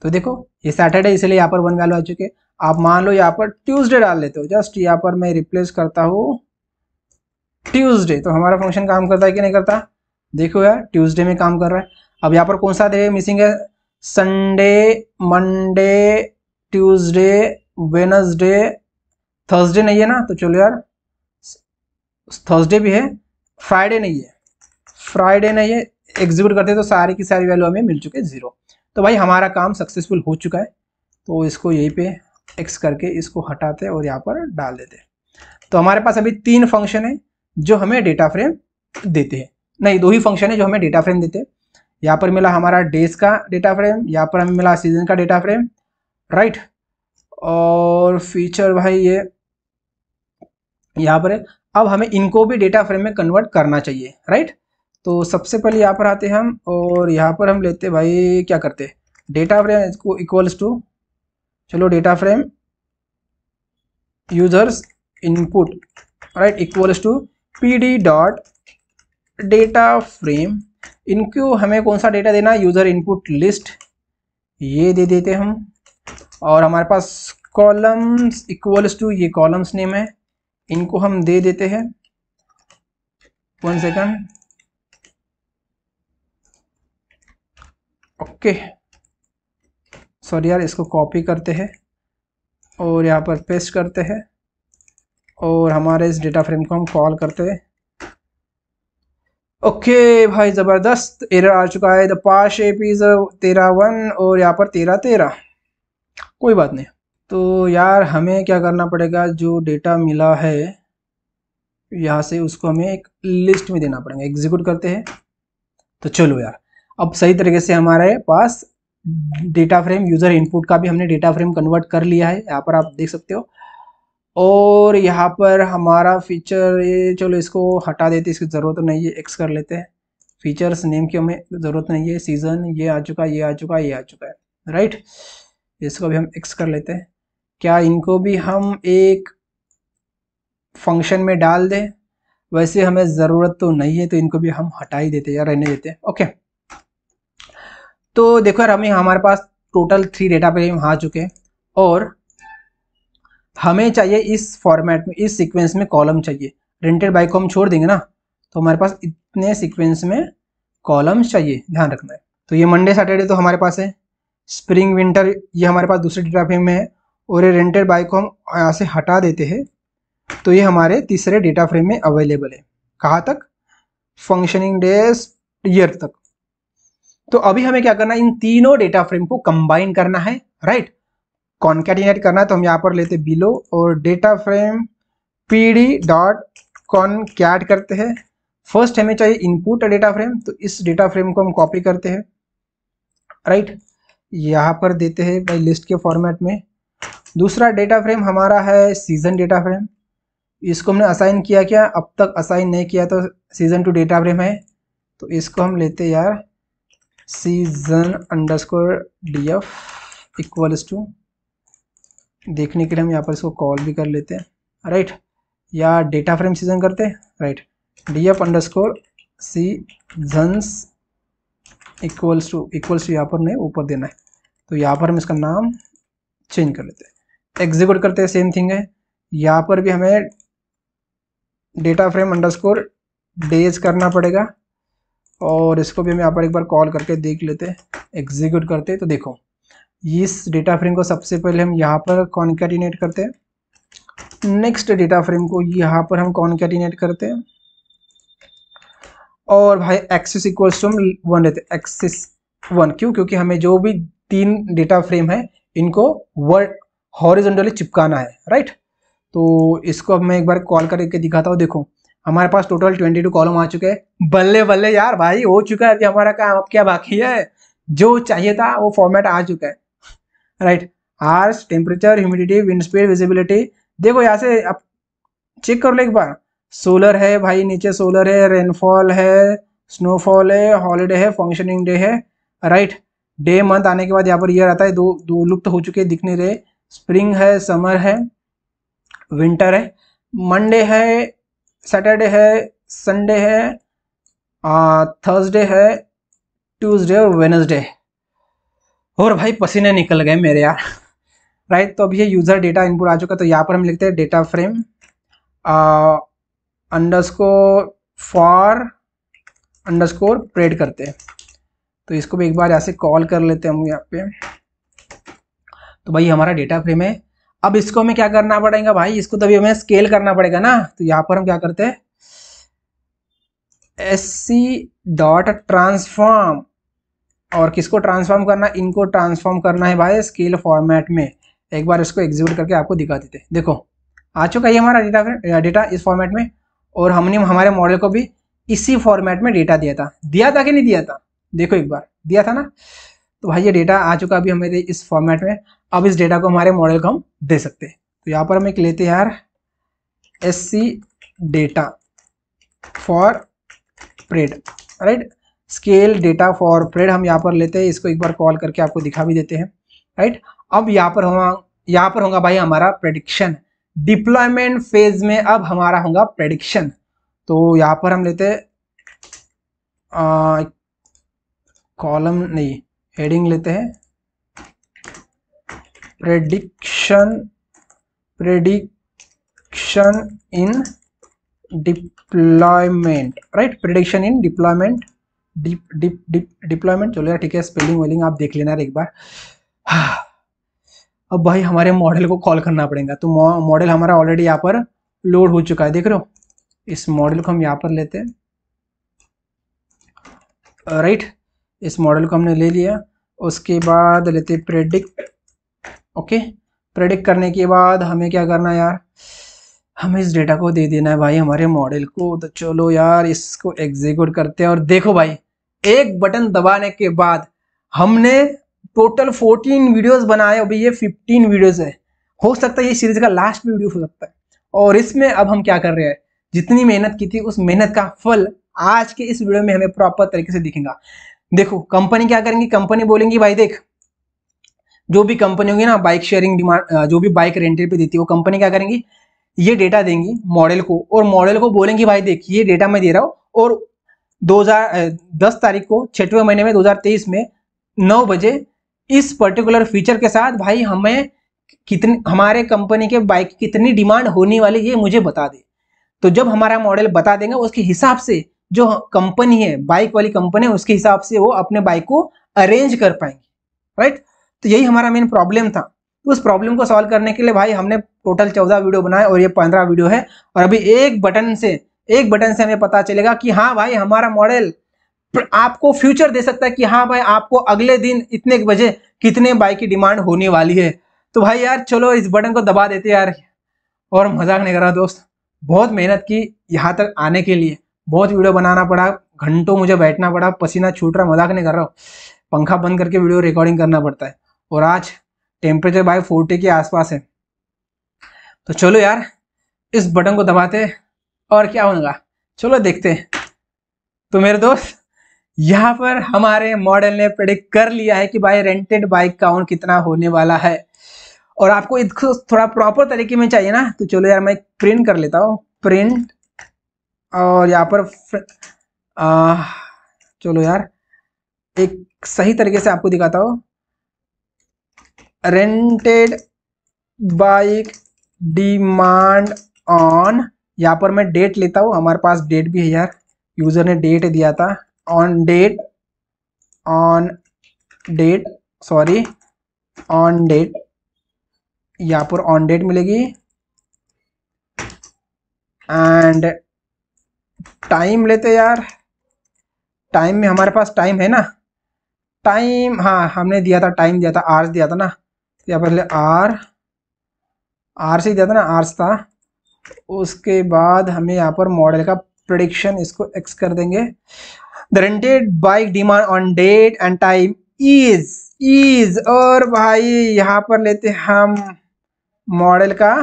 तो देखो ये सैटरडे इसलिए यहाँ पर वन वैल्यू आ चुके आप मान लो यहाँ पर ट्यूसडे डाल लेते हो जस्ट यहाँ पर मैं रिप्लेस करता हूँ ट्यूसडे तो हमारा फंक्शन काम करता है कि नहीं करता देखो यार ट्यूसडे में काम कर रहा है अब यहाँ पर कौन सा डे मिसिंग है Sunday Monday Tuesday Wednesday Thursday नहीं है ना तो चलो यार थर्सडे भी है फ्राइडे नहीं है फ्राइडे नहीं है एग्जीक्यूट करते तो सारी की सारी वैल्यू हमें मिल चुके जीरो तो भाई हमारा काम सक्सेसफुल हो चुका है तो इसको यहीं पे एक्स करके इसको हटाते और यहाँ पर डाल देते तो हमारे पास अभी तीन फंक्शन है जो हमें डेटा फ्रेम देते हैं नहीं दो ही फंक्शन है जो हमें डेटा फ्रेम देते हैं यहाँ पर मिला हमारा डेज का डेटा फ्रेम यहाँ पर हमें मिला सीजन का डेटा फ्रेम राइट और फीचर भाई ये यहाँ पर अब हमें इनको भी डेटा फ्रेम में कन्वर्ट करना चाहिए राइट तो सबसे पहले यहाँ पर आते हैं हम और यहाँ पर हम लेते भाई क्या करते डेटा फ्रेम इसको इक्वल्स टू चलो data frame users input right equals to P D dot data frame इनको हमें कौन सा डेटा देना यूज़र इनपुट लिस्ट ये दे देते हम और हमारे पास कॉलम्स इक्वल्स टू ये कॉलम्स नेम है इनको हम दे देते हैं वन सेकंड ओके सॉरी यार इसको कॉपी करते हैं और यहाँ पर पेस्ट करते हैं और हमारे इस डेटा फ्रेम को हम कॉल करते हैं ओके okay, भाई ज़बरदस्त एरर आ चुका है द पास शेप तेरह वन और यहाँ पर तेरह तेरह कोई बात नहीं तो यार हमें क्या करना पड़ेगा जो डेटा मिला है यहाँ से उसको हमें एक लिस्ट में देना पड़ेगा एग्जीक्यूट करते हैं तो चलो यार अब सही तरीके से हमारे पास डेटा फ्रेम यूज़र इनपुट का भी हमने डेटा फ्रेम कन्वर्ट कर लिया है यहाँ पर आप देख सकते हो और यहाँ पर हमारा फीचर ये चलो इसको हटा देते इसकी ज़रूरत तो नहीं है एक्स कर लेते हैं फीचर्स नेम की हमें ज़रूरत नहीं है सीज़न ये आ चुका ये आ चुका ये आ चुका है राइट इसको भी हम एक्स कर लेते हैं क्या इनको भी हम एक फंक्शन में डाल दें वैसे हमें ज़रूरत तो नहीं है तो इनको भी हम हटा ही देते या रहने देते ओके तो देखो यार हमें हमारे पास टोटल थ्री डेटा फ्रेम आ चुके हैं और हमें चाहिए इस फॉर्मेट में इस सीक्वेंस में कॉलम चाहिए रेंटेड बाई को हम छोड़ देंगे ना तो हमारे पास इतने सीक्वेंस में कॉलम्स चाहिए ध्यान रखना है तो ये मंडे सैटरडे तो हमारे पास है स्प्रिंग विंटर ये हमारे पास दूसरे डेटा फ्रेम में है और ये रेंटेड बाइक को हम यहाँ से हटा देते हैं तो ये हमारे तीसरे डेटा फ्रेम में अवेलेबल है कहाँ तक फंक्शनिंग डेज ईयर तक तो अभी हमें क्या करना है इन तीनों डेटा फ्रेम को कंबाइन करना है राइट कॉन्केटिनेट करना है तो हम यहाँ पर लेते बिलो और data frame D dot concat करते हैं फर्स्ट हमें चाहिए इनपुट डेटा फ्रेम तो इस डेटा फ्रेम को हम कॉपी करते हैं राइट यहाँ पर देते हैं भाई लिस्ट के फॉर्मेट में दूसरा डेटा फ्रेम हमारा है सीज़न डेटा फ्रेम इसको हमने असाइन किया क्या अब तक असाइन नहीं किया तो सीज़न टू डेटा फ्रेम है तो इसको हम लेते यार season underscore D F equals to देखने के लिए हम यहाँ पर इसको कॉल भी कर लेते हैं राइट या डेटा फ्रेम सीजन करते हैं right D F underscore seasons equals two equals to यहाँ पर नहीं ऊपर देना है तो यहाँ पर हम इसका नाम चेंज कर लेते हैं एग्जीक्यूट करते हैं सेम थिंग है यहाँ पर भी हमें डेटा फ्रेम अंडरस्कोर डेज करना पड़ेगा और इसको भी हम यहाँ पर एक बार कॉल करके देख लेते हैं एग्जीक्यूट करते तो देखो इस डेटा फ्रेम को सबसे पहले हम यहाँ पर कॉन्कैटिनेट करते हैं नेक्स्ट डेटा फ्रेम को यहाँ पर हम कॉन्कैटिनेट करते हैं और भाई एक्सिस इक्वल्स टू हम वन लेते एक्सिस वन क्यों क्योंकि हमें जो भी तीन डेटा फ्रेम है इनको वर्ड हॉरिजेंटली चिपकाना है राइट तो इसको अब मैं एक बार कॉल करके दिखाता हूँ देखो हमारे पास टोटल ट्वेंटी टू कॉलम आ चुके हैं बल्ले बल्ले यार भाई हो चुका है अभी हमारा काम अब क्या बाकी है जो चाहिए था वो फॉर्मेट आ चुका है right hours temperature humidity wind speed visibility देखो यहाँ से आप चेक कर लो एक बार सोलर है भाई नीचे सोलर है रेनफॉल है स्नोफॉल है हॉलीडे है फंक्शनिंग डे है राइट डे मंथ आने के बाद यहाँ पर ईयर आता है दो दो लुप्त हो चुके दिखने रहे स्प्रिंग है समर है विंटर है मंडे है सैटरडे है संडे है थर्सडे है ट्यूसडे और वेनसडे और भाई पसीने निकल गए मेरे यार राइट तो अभी ये यूज़र डेटा इनपुट आ चुका तो यहाँ पर हम लिखते हैं data frame underscore for underscore pred करते हैं तो इसको भी एक बार ऐसे कॉल कर लेते हैं हम यहाँ पे तो भाई हमारा डेटा फ्रेम है अब इसको हमें क्या करना पड़ेगा भाई इसको तभी हमें स्केल करना पड़ेगा ना तो यहाँ पर हम क्या करते हैं एस सी डॉट ट्रांसफॉर्म और किसको ट्रांसफॉर्म करना इनको ट्रांसफॉर्म करना है भाई स्केल फॉर्मेट में एक बार इसको एग्जीक्यूट करके आपको दिखा देते हैं देखो आ चुका है हमारा डेटा डेटा इस फॉर्मेट में और हमने हमारे मॉडल को भी इसी फॉर्मेट में डेटा दिया था दिया था कि नहीं दिया था देखो एक बार दिया था ना तो भाई ये डेटा आ चुका अभी हमारे इस फॉर्मेट में अब इस डेटा को हमारे मॉडल को हम दे सकते हैं तो यहाँ पर हम एक लेते हैं यार S data for pred right scale data for pred हम यहाँ पर लेते हैं इसको एक बार कॉल करके आपको दिखा भी देते हैं राइट अब यहाँ पर हम यहाँ पर होगा भाई हमारा प्रडिक्शन डिप्लॉयमेंट फेज में अब हमारा होगा प्रडिक्शन तो यहाँ पर हम लेते कॉलम नहीं हेडिंग लेते हैं prediction prediction in deployment right prediction in deployment deployment चलो यार ठीक है स्पेलिंग वेलिंग आप देख लेना एक बार अब भाई हमारे मॉडल को कॉल करना पड़ेगा तो मॉडल हमारा ऑलरेडी यहाँ पर लोड हो चुका है देख रहे हो इस मॉडल को हम यहाँ पर लेते हैं राइट इस मॉडल को हमने ले लिया उसके बाद लेते प्रेडिक्ट ओके प्रेडिक्ट करने के बाद हमें क्या करना है यार हमें इस डेटा को दे देना है भाई हमारे मॉडल को तो चलो यार इसको एग्जीक्यूट करते हैं और देखो भाई एक बटन दबाने के बाद हमने टोटल 14 वीडियोस बनाए अभी ये 15 वीडियोस है हो सकता है ये सीरीज का लास्ट वीडियो हो सकता है और इसमें अब हम क्या कर रहे हैं जितनी मेहनत की थी उस मेहनत का फल आज के इस वीडियो में हमें प्रॉपर तरीके से दिखेगा देखो कंपनी क्या करेंगी कंपनी बोलेंगी भाई देख जो भी कंपनी होगी ना बाइक शेयरिंग डिमांड जो भी बाइक रेंटेड पे देती है वो कंपनी क्या करेंगी ये डेटा देंगी मॉडल को और मॉडल को बोलेंगे भाई देख ये डेटा मैं दे रहा हूँ और 2010 तारीख को छठवें महीने में 2023 में नौ बजे इस पर्टिकुलर फीचर के साथ भाई हमें कितनी हमारे कंपनी के बाइक की कितनी डिमांड होने वाली ये मुझे बता दे तो जब हमारा मॉडल बता देंगे उसके हिसाब से जो कंपनी है बाइक वाली कंपनी है उसके हिसाब से वो अपने बाइक को अरेंज कर पाएंगे राइट तो यही हमारा मेन प्रॉब्लम था तो उस प्रॉब्लम को सॉल्व करने के लिए भाई हमने टोटल चौदह वीडियो बनाए और ये पंद्रह वीडियो है और अभी एक बटन से एक बटन से हमें पता चलेगा कि हाँ भाई हमारा मॉडल आपको फ्यूचर दे सकता है कि हाँ भाई आपको अगले दिन इतने बजे कितने बाइक की डिमांड होने वाली है तो भाई यार चलो इस बटन को दबा देते यार और मजाक नहीं कर रहा दोस्त बहुत मेहनत की यहाँ तक आने के लिए बहुत वीडियो बनाना पड़ा घंटों मुझे बैठना पड़ा पसीना छूट रहा मजाक नहीं कर रहा हूँ पंखा बंद करके वीडियो रिकॉर्डिंग करना पड़ता है और आज टेम्परेचर भाई फोर्टी के आसपास है तो चलो यार इस बटन को दबाते और क्या होगा चलो देखते हैं तो मेरे दोस्त यहाँ पर हमारे मॉडल ने प्रेडिक्ट कर लिया है कि भाई रेंटेड बाइक काउंट कितना होने वाला है और आपको इसको थोड़ा प्रॉपर तरीके में चाहिए ना तो चलो यार मैं प्रिंट कर लेता हूँ प्रिंट और यहाँ पर आ, चलो यार एक सही तरीके से आपको दिखाता हूँ रेंटेड बाइक डिमांड ऑन यहाँ पर मैं डेट लेता हूँ हमारे पास डेट भी है यार यूज़र ने डेट दिया था on date on date sorry on date यहाँ पर ऑन डेट मिलेगी एंड टाइम लेते यार टाइम में हमारे पास टाइम है ना टाइम हाँ हमने दिया था टाइम दिया था आर्स दिया था ना यहाँ पहले आर आर से दिया था ना आर था उसके बाद हमें यहाँ पर मॉडल का प्रडिक्शन इसको एक्स कर देंगे the rented bike demand on date and time is is और भाई यहाँ पर लेते हम मॉडल का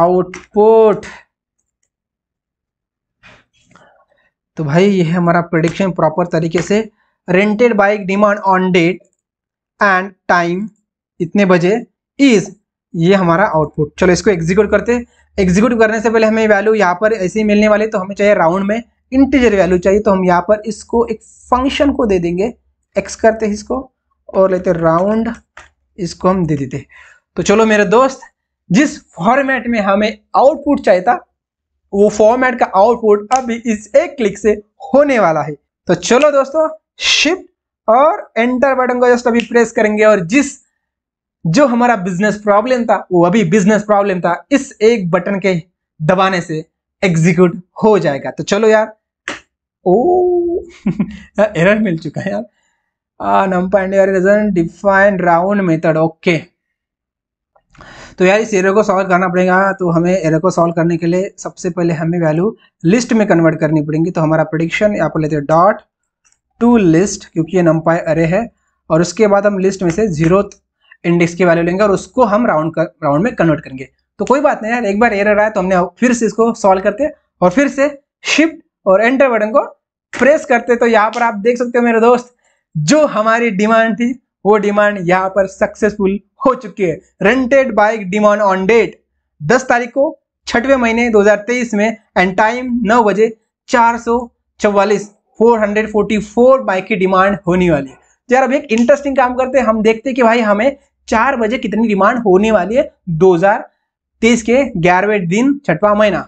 आउटपुट तो भाई ये हमारा प्रडिक्शन प्रॉपर तरीके से rented bike demand on date and time इतने बजे इज ये हमारा आउटपुट चलो इसको एग्जीक्यूट करते एग्जीक्यूट करने से पहले हमें वैल्यू यहाँ पर ऐसे ही मिलने वाले तो हमें चाहिए राउंड में इंटीजर वैल्यू चाहिए तो हम यहाँ पर इसको एक फंक्शन को दे देंगे एक्स करते हैं इसको और लेते राउंड इसको हम दे देते तो चलो मेरे दोस्त जिस फॉर्मेट में हमें आउटपुट चाहिए था वो फॉर्मेट का आउटपुट अभी इस एक क्लिक से होने वाला है तो चलो दोस्तों शिफ्ट और एंटर बटन को जस्ट अभी प्रेस करेंगे और जिस जो हमारा बिजनेस प्रॉब्लम था वो अभी बिजनेस प्रॉब्लम था इस एक बटन के दबाने से एग्जीक्यूट हो जाएगा तो चलो यार ओ एरर मिल चुका है यार डिफाइन राउंड मेथड ओके तो यार इस एरर को सॉल्व करना पड़ेगा तो हमें एरर को सॉल्व करने के लिए सबसे पहले हमें वैल्यू लिस्ट में कन्वर्ट करनी पड़ेगी तो हमारा प्रोडिक्शन यहाँ पर लेते हैं डॉट टू लिस्ट क्योंकि ये नम्पाई अरे है और उसके बाद हम लिस्ट में से जीरो इंडेक्स की वैल्यू लेंगे और उसको हम राउंड कर राउंड में कन्वर्ट करेंगे तो कोई बात नहीं यार एक बार एरर आया तो हमने फिर से इसको सॉल्व करते और फिर से शिफ्ट और एंटर बटन को प्रेस करते तो यहाँ पर आप देख सकते हो मेरे दोस्त जो हमारी डिमांड थी वो डिमांड यहाँ पर सक्सेसफुल हो चुकी है rented bike demand on date 10 तारीख को छठवें महीने 2023 में एंड टाइम 9 बजे चार 444 बाइक की डिमांड होने वाली है तो यार अब एक इंटरेस्टिंग काम करते हैं हम देखते हैं कि भाई हमें चार बजे कितनी डिमांड होने वाली है 2023 के ग्यारहवें दिन छठवा महीना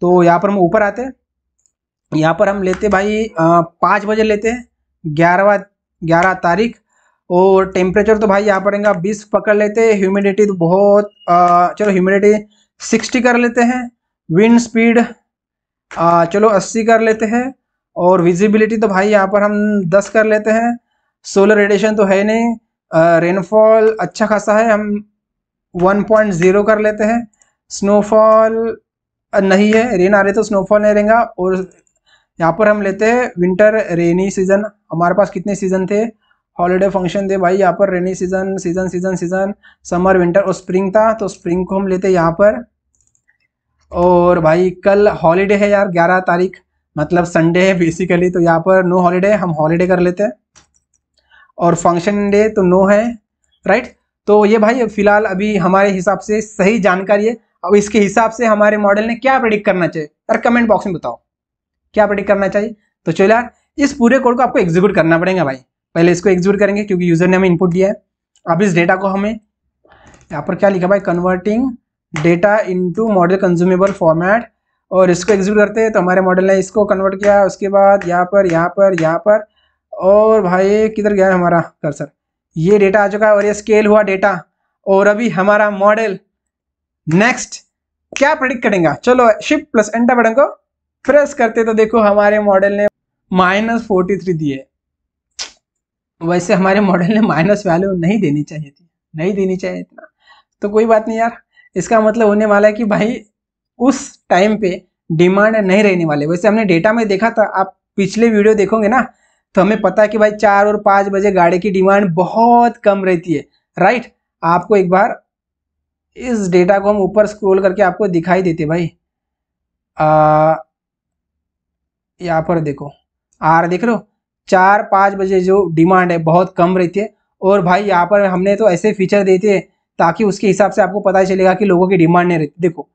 तो यहाँ पर हम ऊपर आते हैं यहाँ पर हम लेते भाई पाँच बजे लेते हैं ग्यारहवा ग्यारह तारीख और टेम्परेचर तो भाई यहाँ पर रहेंगे बीस पकड़ लेते हैं ह्यूमिडिटी तो बहुत चलो ह्यूमिडिटी सिक्सटी कर लेते हैं विंड स्पीड आ, चलो अस्सी कर लेते हैं और विजिबिलिटी तो भाई यहाँ पर हम दस कर लेते हैं सोलर रेडिएशन तो है नहीं रेनफॉल अच्छा खासा है हम वन पॉइंट ज़ीरो कर लेते हैं स्नोफॉल नहीं है रेन आ रही तो स्नोफॉल नहीं रहेगा और यहाँ पर हम लेते हैं विंटर रेनी सीज़न हमारे पास कितने सीज़न थे हॉलीडे फंक्शन थे भाई यहाँ पर rainy season season season season summer winter और स्प्रिंग था तो स्प्रिंग को हम लेते हैं यहाँ पर और भाई कल हॉलीडे है यार ग्यारह तारीख मतलब संडे है बेसिकली तो यहाँ पर नो हॉलीडे हम हॉलीडे कर लेते हैं और फंक्शन डे तो नो है राइट तो ये भाई फिलहाल अभी हमारे हिसाब से सही जानकारी है अब इसके हिसाब से हमारे मॉडल ने क्या प्रेडिक्ट करना चाहिए और कमेंट बॉक्स में बताओ क्या प्रेडिक्ट करना चाहिए तो चलो यार इस पूरे कोड को आपको एग्जीक्यूट करना पड़ेगा भाई पहले इसको एग्जीक्यूट करेंगे क्योंकि यूज़र ने हमें इनपुट दिया है अब इस डेटा को हमें यहाँ पर क्या लिखा भाई converting data into model consumable format और इसको एग्जीक्यूट करते हैं तो हमारे मॉडल ने इसको कन्वर्ट किया उसके बाद यहाँ पर यहाँ पर यहाँ पर और भाई किधर गया हमारा कर्सर ये डेटा आ चुका है और ये स्केल हुआ डेटा और अभी हमारा मॉडल नेक्स्ट क्या प्रिडिक्ट करेंगे चलो शिफ्ट प्लस एंटर बटन को प्रेस करते तो देखो हमारे मॉडल ने माइनस फोर्टी थ्री दिए वैसे हमारे मॉडल ने माइनस वैल्यू नहीं देनी चाहिए थी नहीं देनी चाहिए इतना तो कोई बात नहीं यार इसका मतलब होने वाला है कि भाई उस टाइम पे डिमांड नहीं रहने वाले वैसे हमने डेटा में देखा था आप पिछले वीडियो देखोगे ना तो हमें पता है कि भाई चार और पाँच बजे गाड़ी की डिमांड बहुत कम रहती है राइट आपको एक बार इस डेटा को हम ऊपर स्क्रोल करके आपको दिखाई देते भाई यहाँ पर देखो आर देख लो चार पाँच बजे जो डिमांड है बहुत कम रहती है और भाई यहाँ पर हमने तो ऐसे फीचर देते हैं ताकि उसके हिसाब से आपको पता चलेगा कि लोगों की डिमांड नहीं रहती देखो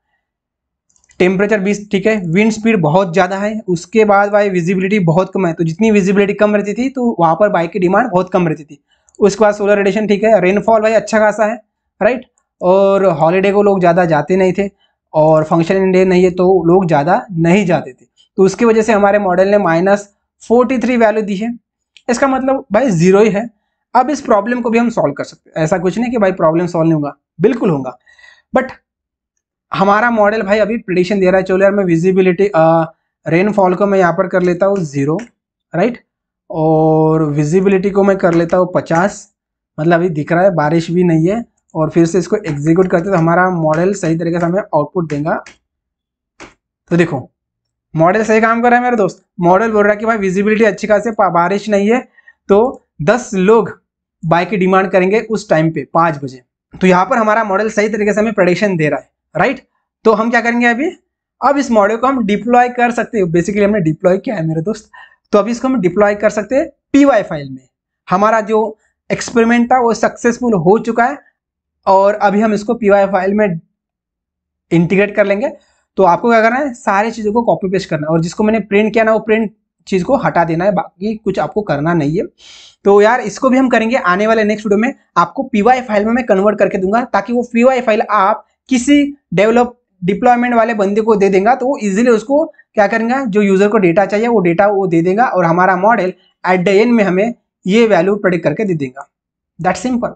टेम्परेचर बीस ठीक है विंड स्पीड बहुत ज़्यादा है उसके बाद भाई विजिबिलिटी बहुत कम है तो जितनी विजिबिलिटी कम रहती थी तो वहाँ पर बाइक की डिमांड बहुत कम रहती थी उसके बाद सोलर रेडिएशन ठीक है रेनफॉल भाई अच्छा खासा है राइट और हॉलीडे को लोग ज़्यादा जाते नहीं थे और फंक्शन डे नहीं है तो लोग ज़्यादा नहीं जाते थे तो उसकी वजह से हमारे मॉडल ने माइनस फोर्टी थ्री वैल्यू दी है इसका मतलब भाई ज़ीरो ही है अब इस प्रॉब्लम को भी हम सॉल्व कर सकते हैं ऐसा कुछ नहीं कि भाई प्रॉब्लम सॉल्व नहीं होगा बिल्कुल होगा बट हमारा मॉडल भाई अभी प्रडिक्शन दे रहा है चलो यार मैं विजिबिलिटी रेनफॉल को मैं यहाँ पर कर लेता हूँ ज़ीरो राइट और विजिबिलिटी को मैं कर लेता हूँ पचास मतलब अभी दिख रहा है बारिश भी नहीं है और फिर से इसको एग्जीक्यूट करते तो हमारा मॉडल सही तरीके से हमें आउटपुट देगा तो देखो मॉडल सही काम कर रहा है मेरे दोस्त मॉडल बोल रहा है कि भाई विजिबिलिटी अच्छी है बारिश नहीं है तो दस लोग बाइक की डिमांड करेंगे उस टाइम पे पाँच बजे तो यहाँ पर हमारा मॉडल सही तरीके से हमें प्रडिक्शन दे रहा है राइट तो हम क्या करेंगे अभी अब इस मॉडल को हम डिप्लॉय कर सकते हैं बेसिकली हमने डिप्लॉय किया है मेरे दोस्त तो अभी इसको हम डिप्लॉय कर सकते हैं पी फाइल में हमारा जो एक्सपेरिमेंट था वो सक्सेसफुल हो चुका है और अभी हम इसको पी फाइल में इंटीग्रेट कर लेंगे तो आपको क्या करना है सारी चीज़ों को कॉपी पेस्ट करना है और जिसको मैंने प्रिंट किया ना वो प्रिंट चीज़ को हटा देना है बाकी कुछ आपको करना नहीं है तो यार इसको भी हम करेंगे आने वाले नेक्स्ट वीडियो में आपको पी फाइल में मैं कन्वर्ट करके दूंगा ताकि वो पी फाइल आप किसी डेवलप डिप्लॉयमेंट वाले बंदे को दे देगा तो वो इजिली उसको क्या करेंगे जो यूज़र को डेटा चाहिए वो डेटा वो दे देगा और हमारा मॉडल एट द एंड में हमें ये वैल्यू प्रेडिक्ट करके दे देगा दैट सिंपल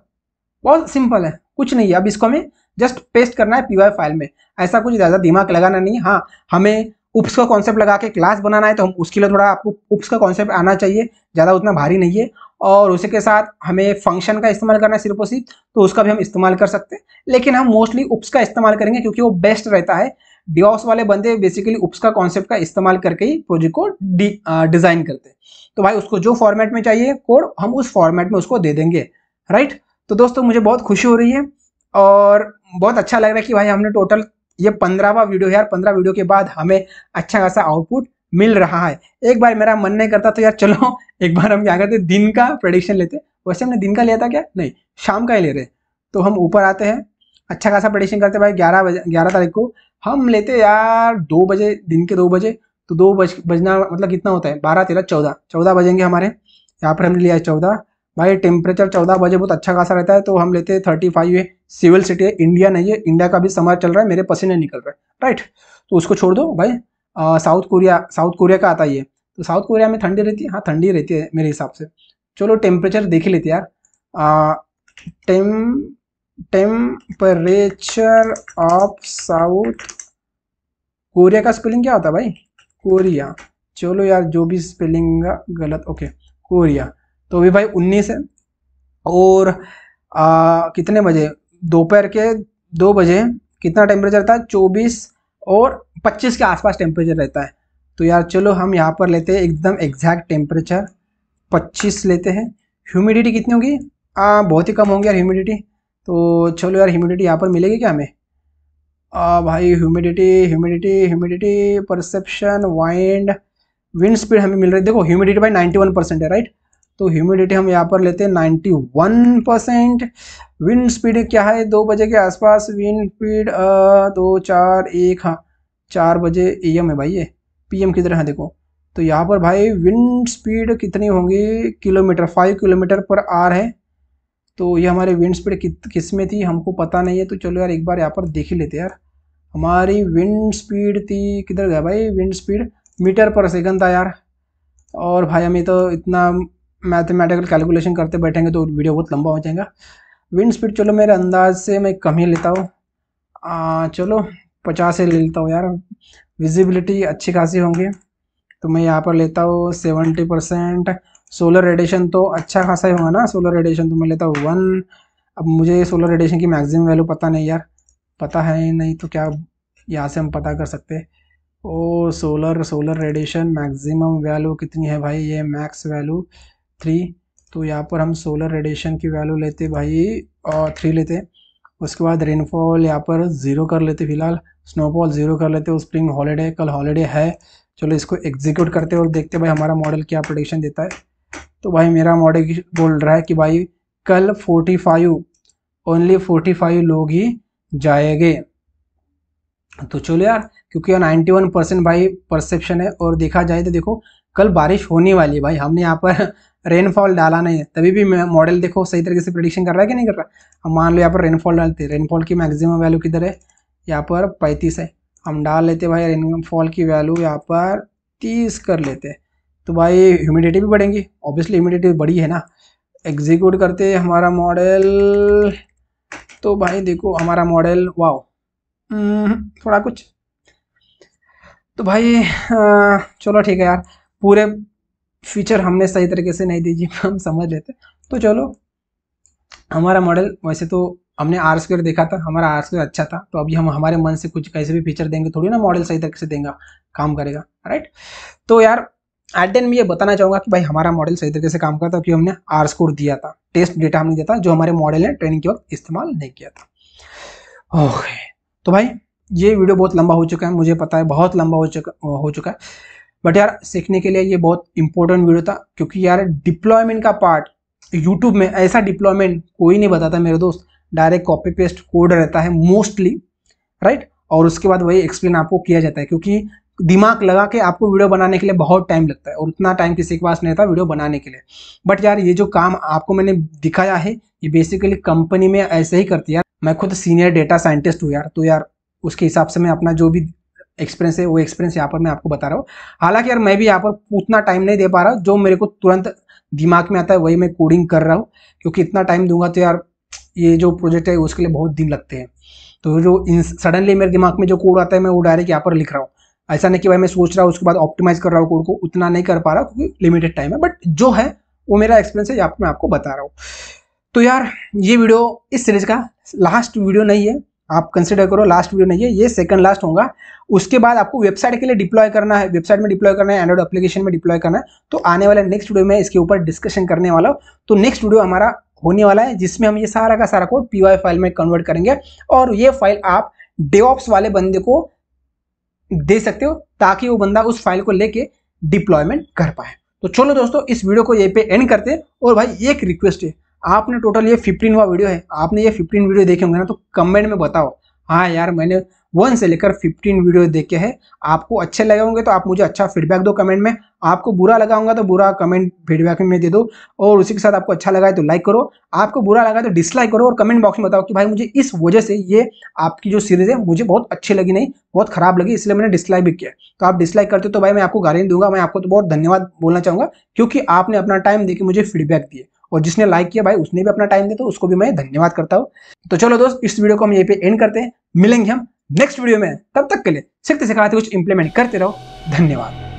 बहुत सिंपल है कुछ नहीं है अब इसको हमें जस्ट पेस्ट करना है पी फाइल में ऐसा कुछ ज़्यादा दिमाग लगाना नहीं हाँ हमें उप्स का कॉन्सेप्ट लगा के क्लास बनाना है तो हम उसके लिए थोड़ा आपको उप्स का कॉन्सेप्ट आना चाहिए ज़्यादा उतना भारी नहीं है और उसी के साथ हमें फंक्शन का इस्तेमाल करना है सिर्फ सिर्फ तो उसका भी हम इस्तेमाल कर सकते हैं लेकिन हम मोस्टली उप्स का इस्तेमाल करेंगे क्योंकि वो बेस्ट रहता है डिओस वाले बंदे बेसिकली उप्स का कॉन्सेप्ट का इस्तेमाल करके ही प्रोजेक्ट को डिज़ाइन करते हैं तो भाई उसको जो फॉर्मेट में चाहिए कोड हम उस फॉर्मेट में उसको दे देंगे राइट तो दोस्तों मुझे बहुत खुशी हो रही है और बहुत अच्छा लग रहा है कि भाई हमने टोटल ये पंद्रहवा वीडियो है यार पंद्रह वीडियो के बाद हमें अच्छा खासा आउटपुट मिल रहा है एक बार मेरा मन नहीं करता तो यार चलो एक बार हम क्या करते दिन का प्रडिक्शन लेते वैसे हमने दिन का लिया था क्या नहीं शाम का ही ले रहे तो हम ऊपर आते हैं अच्छा खासा प्रडिक्शन करते भाई ग्यारह बजे ग्यारह तारीख को हम लेते यार दो बजे दिन के दो बजे तो दो बज बजना मतलब कितना होता है बारह तेरह चौदह चौदह बजेंगे हमारे यहाँ पर हमने लिया है चौदह भाई टेम्परेचर चौदह बजे बहुत अच्छा खासा रहता है तो हम लेते हैं थर्टी फाइव है सिविल सिटी है इंडिया नहीं है इंडिया का भी समाज चल रहा है मेरे पसीने निकल रहा है राइट तो उसको छोड़ दो भाई साउथ कोरिया साउथ कोरिया का आता है तो साउथ कोरिया में ठंडी रहती है हाँ ठंडी रहती है मेरे हिसाब से चलो टेम्परेचर देख लेते यार टेम टेम्परेचर ऑफ साउथ कोरिया का स्पेलिंग क्या होता है भाई कोरिया चलो यार जो भी स्पेलिंग गलत ओके कोरिया तो अभी भाई उन्नीस है और आ, कितने बजे दोपहर के दो बजे कितना टेम्परेचर था चौबीस और 25 के आसपास टेम्परेचर रहता है तो यार चलो हम यहाँ पर लेते हैं एकदम एग्जैक्ट टेम्परेचर 25 लेते हैं ह्यूमिडिटी कितनी होगी बहुत ही कम होंगी यार ह्यूमिडिटी तो चलो यार ह्यूमिडिटी यहाँ पर मिलेगी क्या हमें आ, भाई humidity humidity humidity perception wind wind speed हमें मिल रही है देखो ह्यूमिडिटी बाई नाइन्टी परसेंट है राइट तो ह्यूमिडिटी हम यहाँ पर लेते हैं ninety one percent wind speed क्या है दो बजे के आसपास विंड स्पीड दो चार एक हाँ चार बजे ए एम है भाई ये पी एम किधर है देखो तो यहाँ पर भाई विंड स्पीड कितनी होंगी kilometre five kilometre per hour है तो ये हमारी विंड स्पीड कित किस में थी हमको पता नहीं है तो चलो यार एक बार यहाँ पर देख ही लेते यार हमारी विंड स्पीड थी किधर गया भाई wind speed metre per second था यार और भाई हमें तो इतना मैथमेटिकल कैलकुलेशन करते बैठेंगे तो वीडियो बहुत लंबा हो जाएगा विंड स्पीड चलो मेरे अंदाज से मैं कम ही लेता हूँ चलो पचास ही ले लेता हूँ यार विजिबिलिटी अच्छी खासी होंगी तो मैं यहाँ पर लेता हूँ सेवेंटी परसेंट सोलर रेडिएशन तो अच्छा खासा ही होगा ना सोलर रेडिएशन तो मैं लेता हूँ वन अब मुझे सोलर रेडिएशन की मैक्सिमम वैल्यू पता नहीं यार पता है नहीं तो क्या यहाँ से हम पता कर सकते ओ solar solar radiation maximum value कितनी है भाई ये मैक्स वैल्यू थ्री तो यहाँ पर हम सोलर रेडिएशन की वैल्यू लेते भाई और थ्री लेते उसके बाद रेनफॉल यहाँ पर ज़ीरो कर लेते फिलहाल स्नोफॉल ज़ीरो कर लेते स्प्रिंग हॉलीडे कल हॉलीडे है चलो इसको एग्जीक्यूट करते और देखते भाई हमारा मॉडल क्या प्रोडिक्शन देता है तो भाई मेरा मॉडल बोल रहा है कि भाई कल forty five only forty five लोग ही जाएंगे तो चलो यार क्योंकि यार नाइन्टी वन परसेंट भाई परसेप्शन है और देखा जाए तो देखो कल बारिश होने वाली है भाई हमने यहाँ पर रेनफॉल डाला नहीं है तभी भी मॉडल देखो सही तरीके से प्रडिक्शन कर रहा है कि नहीं कर रहा हम मान लो यहाँ पर रेनफॉल डालते हैं रेनफॉल की मैक्सिमम वैल्यू किधर है यहाँ पर पैंतीस है हम डाल लेते भाई रेनफॉल की वैल्यू यहाँ पर तीस कर लेते हैं तो भाई ह्यूमिडिटी भी बढ़ेंगी ऑब्वियसली ह्यूमिडिटी बढ़ी है ना एग्जीक्यूट करते हमारा मॉडल तो भाई देखो हमारा मॉडल हम्म, वाओ थोड़ा कुछ तो भाई चलो ठीक है यार पूरे फीचर हमने सही तरीके से नहीं दी जी हम समझ लेते तो चलो हमारा मॉडल वैसे तो हमने आर स्क्वायर देखा था हमारा आर स्क्वायर अच्छा था तो अभी हम हमारे मन से कुछ कैसे भी फीचर देंगे थोड़ी ना मॉडल सही तरीके से देंगे काम करेगा राइट तो यार एट देन मैं ये बताना चाहूँगा कि भाई हमारा मॉडल सही तरीके से काम करता क्योंकि हमने आर स्कोर दिया था टेस्ट डेटा हमने दिया था जो हमारे मॉडल ने ट्रेनिंग के वक्त इस्तेमाल नहीं किया था ओके तो भाई ये वीडियो बहुत लंबा हो चुका है मुझे पता है बहुत लंबा हो चुका हो चुका है बट यार सीखने के लिए ये बहुत इंपॉर्टेंट वीडियो था क्योंकि यार डिप्लॉयमेंट का पार्ट यूट्यूब में ऐसा डिप्लॉयमेंट कोई नहीं बताता मेरे दोस्त डायरेक्ट कॉपी पेस्ट कोड रहता है मोस्टली राइट और उसके बाद वही एक्सप्लेन आपको किया जाता है क्योंकि दिमाग लगा के आपको वीडियो बनाने के लिए बहुत टाइम लगता है और उतना टाइम किसी के पास नहीं था वीडियो बनाने के लिए बट यार ये जो काम आपको मैंने दिखाया है ये बेसिकली कंपनी में ऐसे ही करती है यार मैं खुद सीनियर डेटा साइंटिस्ट हूँ यार तो यार उसके हिसाब से मैं अपना जो भी एक्सपीरियंस है वो एक्सपीरियंस यहाँ पर मैं आपको बता रहा हूँ हालांकि यार मैं भी यहाँ पर उतना टाइम नहीं दे पा रहा जो मेरे को तुरंत दिमाग में आता है वही मैं कोडिंग कर रहा हूँ क्योंकि इतना टाइम दूंगा तो यार ये जो प्रोजेक्ट है उसके लिए बहुत दिन लगते हैं तो जो सडनली मेरे दिमाग में जो कोड आता है मैं वो डायरेक्ट यहाँ पर लिख रहा हूँ ऐसा नहीं कि भाई मैं सोच रहा हूँ उसके बाद ऑप्टिमाइज कर रहा हूँ कोड को उतना नहीं कर पा रहा क्योंकि लिमिटेड टाइम है बट जो है वो मेरा एक्सपीरियंस है यहाँ पर मैं आपको बता रहा हूँ तो यार ये वीडियो इस सीरीज का लास्ट वीडियो नहीं है आप कंसिडर करो लास्ट वीडियो नहीं है ये सेकंड लास्ट होगा उसके बाद आपको वेबसाइट के लिए डिप्लॉय करना है वेबसाइट में डिप्लॉय करना है एंड्रॉइड एप्लीकेशन में डिप्लॉय करना है तो आने वाले नेक्स्ट वीडियो में इसके ऊपर डिस्कशन करने वाला हूँ तो नेक्स्ट वीडियो हमारा होने वाला है जिसमें हम ये सारा का सारा कोड पी फाइल में कन्वर्ट करेंगे और ये फाइल आप डे वाले बंदे को दे सकते हो ताकि वो बंदा उस फाइल को लेके डिप्लॉयमेंट कर पाए तो चलो दोस्तों इस वीडियो को ये पे एंड करते हैं और भाई एक रिक्वेस्ट है आपने टोटल ये फिफ्टीन वा वीडियो है आपने ये फिफ्टीन वीडियो देखे होंगे ना तो कमेंट में बताओ हाँ यार मैंने वन से लेकर फिफ्टीन वीडियो देखे हैं आपको अच्छे लगे होंगे तो आप मुझे अच्छा फीडबैक दो कमेंट में आपको बुरा लगा होगा तो बुरा कमेंट फीडबैक में दे दो और उसी के साथ आपको अच्छा लगा है तो लाइक करो आपको बुरा लगा तो डिसलाइक करो और कमेंट बॉक्स में बताओ कि भाई मुझे इस वजह से ये आपकी जो सीरीज़ है मुझे बहुत अच्छी लगी नहीं बहुत खराब लगी इसलिए मैंने डिसलाइक भी किया तो आप डिसलाइक करते हो तो भाई मैं आपको गाली दूंगा मैं आपको तो बहुत धन्यवाद बोलना चाहूँगा क्योंकि आपने अपना टाइम देकर मुझे फीडबैक दिए और जिसने लाइक किया भाई उसने भी अपना टाइम दिया तो उसको भी मैं धन्यवाद करता हूँ तो चलो दोस्त इस वीडियो को हम यहीं पे एंड करते हैं मिलेंगे हम नेक्स्ट वीडियो में तब तक के लिए सीखते सिखाते कुछ इंप्लीमेंट करते रहो धन्यवाद